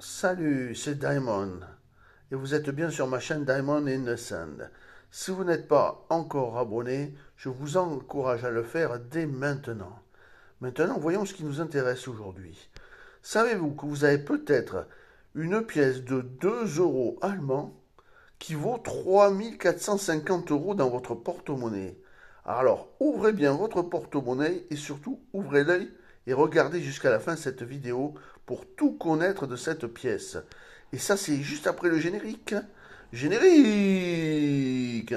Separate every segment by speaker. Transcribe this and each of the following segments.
Speaker 1: Salut, c'est Diamond et vous êtes bien sur ma chaîne Diamond in the Sand. Si vous n'êtes pas encore abonné, je vous encourage à le faire dès maintenant. Maintenant, voyons ce qui nous intéresse aujourd'hui. Savez-vous que vous avez peut-être une pièce de 2 euros allemand qui vaut 3450 euros dans votre porte-monnaie Alors, ouvrez bien votre porte-monnaie et surtout ouvrez l'œil et regardez jusqu'à la fin cette vidéo pour tout connaître de cette pièce. Et ça, c'est juste après le générique. Générique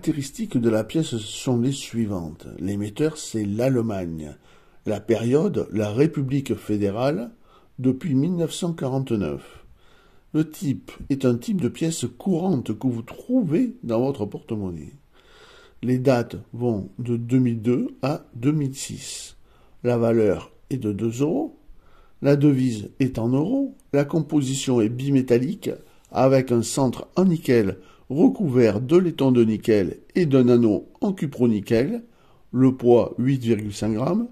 Speaker 1: caractéristiques de la pièce sont les suivantes. L'émetteur, c'est l'Allemagne. La période, la République fédérale, depuis 1949. Le type est un type de pièce courante que vous trouvez dans votre porte-monnaie. Les dates vont de 2002 à 2006. La valeur est de 2 euros. La devise est en euros. La composition est bimétallique avec un centre en nickel recouvert de laiton de nickel et d'un anneau en cupronickel, le poids 8,5 g,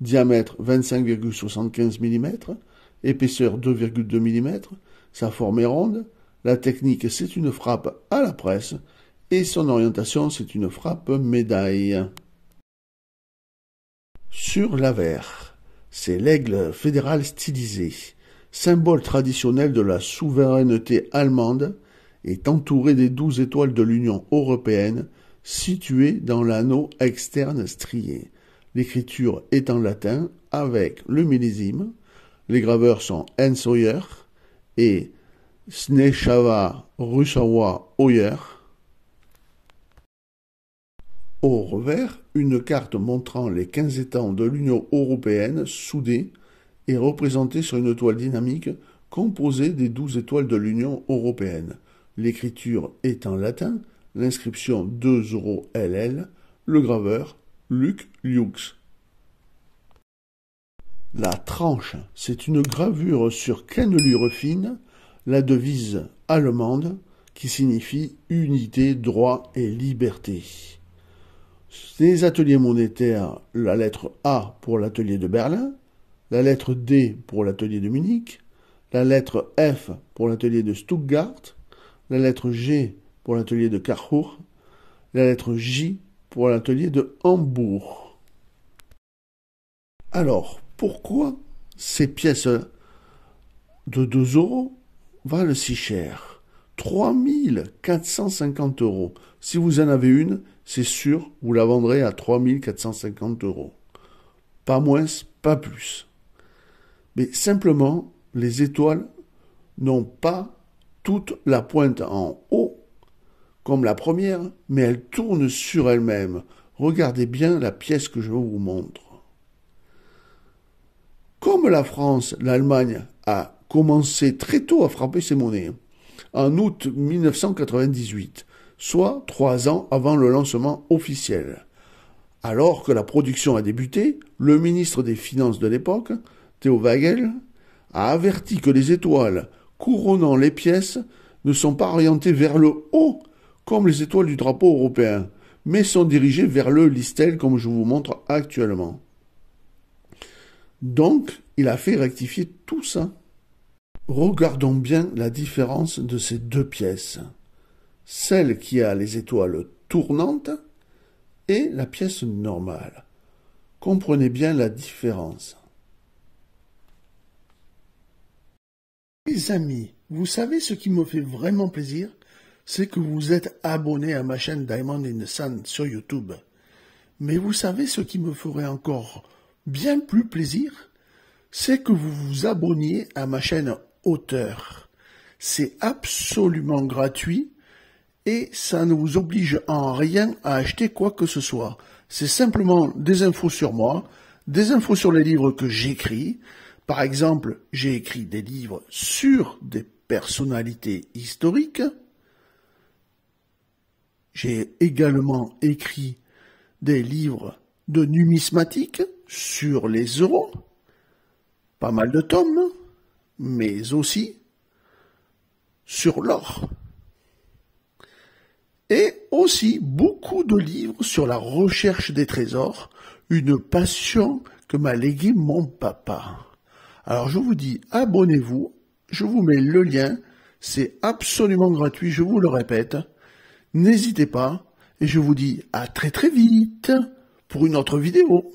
Speaker 1: diamètre 25,75 mm, épaisseur 2,2 mm, sa forme est ronde, la technique c'est une frappe à la presse et son orientation c'est une frappe médaille. Sur l'avers, c'est l'aigle fédéral stylisé, symbole traditionnel de la souveraineté allemande est entouré des douze étoiles de l'Union européenne situées dans l'anneau externe strié, l'écriture est en latin avec le millésime, les graveurs sont Hans et Snechava Rusawa Hoyer. Au revers, une carte montrant les 15 étangs de l'Union européenne soudés est représentée sur une toile dynamique composée des douze étoiles de l'Union européenne l'écriture est en latin, l'inscription 2 euros ll le graveur Luc Lioux. La tranche, c'est une gravure sur cannelure fine, la devise allemande qui signifie unité, droit et liberté. Les ateliers monétaires, la lettre A pour l'atelier de Berlin, la lettre D pour l'atelier de Munich, la lettre F pour l'atelier de Stuttgart, la lettre G pour l'atelier de Carrefour, la lettre J pour l'atelier de Hambourg. Alors, pourquoi ces pièces de 2 euros valent si cher 3450 euros. Si vous en avez une, c'est sûr, vous la vendrez à 3450 euros. Pas moins, pas plus. Mais simplement, les étoiles n'ont pas toute la pointe en haut, comme la première, mais elle tourne sur elle-même. Regardez bien la pièce que je vous montre. Comme la France, l'Allemagne a commencé très tôt à frapper ses monnaies, en août 1998, soit trois ans avant le lancement officiel. Alors que la production a débuté, le ministre des Finances de l'époque, Théo Wagel, a averti que les étoiles couronnant les pièces ne sont pas orientées vers le haut comme les étoiles du drapeau européen, mais sont dirigées vers le listel comme je vous montre actuellement. Donc, il a fait rectifier tout ça. Regardons bien la différence de ces deux pièces. Celle qui a les étoiles tournantes et la pièce normale. Comprenez bien la différence. amis, vous savez ce qui me fait vraiment plaisir C'est que vous êtes abonné à ma chaîne Diamond in the Sun sur YouTube. Mais vous savez ce qui me ferait encore bien plus plaisir C'est que vous vous abonniez à ma chaîne Auteur. C'est absolument gratuit et ça ne vous oblige en rien à acheter quoi que ce soit. C'est simplement des infos sur moi, des infos sur les livres que j'écris, par exemple, j'ai écrit des livres sur des personnalités historiques. J'ai également écrit des livres de numismatique sur les euros, pas mal de tomes, mais aussi sur l'or. Et aussi beaucoup de livres sur la recherche des trésors, une passion que m'a légué mon papa. Alors je vous dis, abonnez-vous, je vous mets le lien, c'est absolument gratuit, je vous le répète. N'hésitez pas, et je vous dis à très très vite pour une autre vidéo.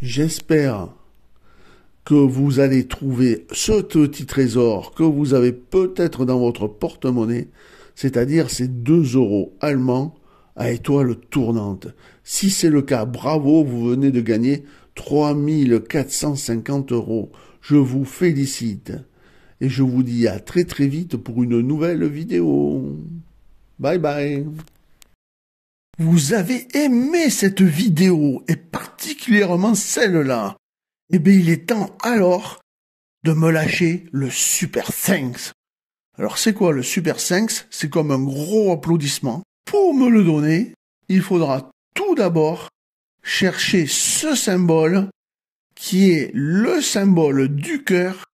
Speaker 1: J'espère que vous allez trouver ce petit trésor que vous avez peut-être dans votre porte-monnaie, c'est-à-dire ces 2 euros allemands à étoile tournante. Si c'est le cas, bravo, vous venez de gagner 3450 euros. Je vous félicite et je vous dis à très très vite pour une nouvelle vidéo. Bye bye. Vous avez aimé cette vidéo et particulièrement celle-là. Eh bien, il est temps alors de me lâcher le Super Thanks. Alors, c'est quoi le Super Thanks C'est comme un gros applaudissement. Pour me le donner, il faudra tout d'abord Cherchez ce symbole qui est le symbole du cœur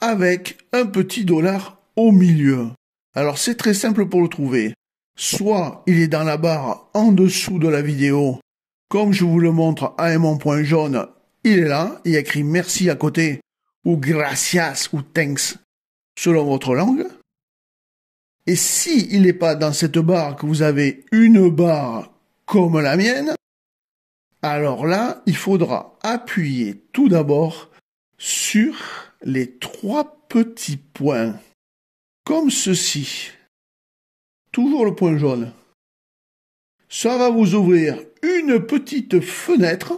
Speaker 1: avec un petit dollar au milieu. Alors c'est très simple pour le trouver. Soit il est dans la barre en dessous de la vidéo, comme je vous le montre à mon point jaune, il est là, il y a écrit merci à côté, ou gracias, ou thanks, selon votre langue. Et si il n'est pas dans cette barre que vous avez une barre comme la mienne, alors là, il faudra appuyer tout d'abord sur les trois petits points, comme ceci. Toujours le point jaune. Ça va vous ouvrir une petite fenêtre.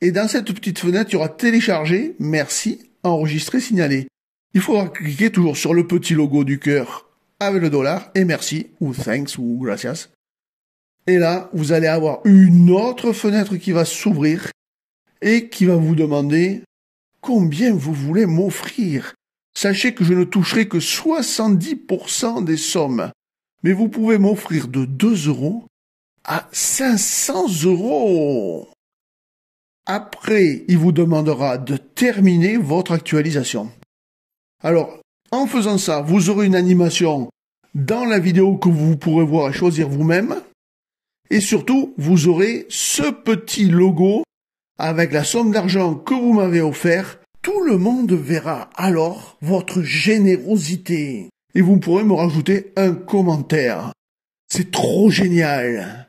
Speaker 1: Et dans cette petite fenêtre, il y aura télécharger, merci, enregistrer, signaler. Il faudra cliquer toujours sur le petit logo du cœur avec le dollar et merci ou thanks ou gracias. Et là, vous allez avoir une autre fenêtre qui va s'ouvrir et qui va vous demander combien vous voulez m'offrir. Sachez que je ne toucherai que 70% des sommes, mais vous pouvez m'offrir de 2 euros à 500 euros. Après, il vous demandera de terminer votre actualisation. Alors, en faisant ça, vous aurez une animation dans la vidéo que vous pourrez voir et choisir vous-même. Et surtout, vous aurez ce petit logo avec la somme d'argent que vous m'avez offert. Tout le monde verra alors votre générosité. Et vous pourrez me rajouter un commentaire. C'est trop génial.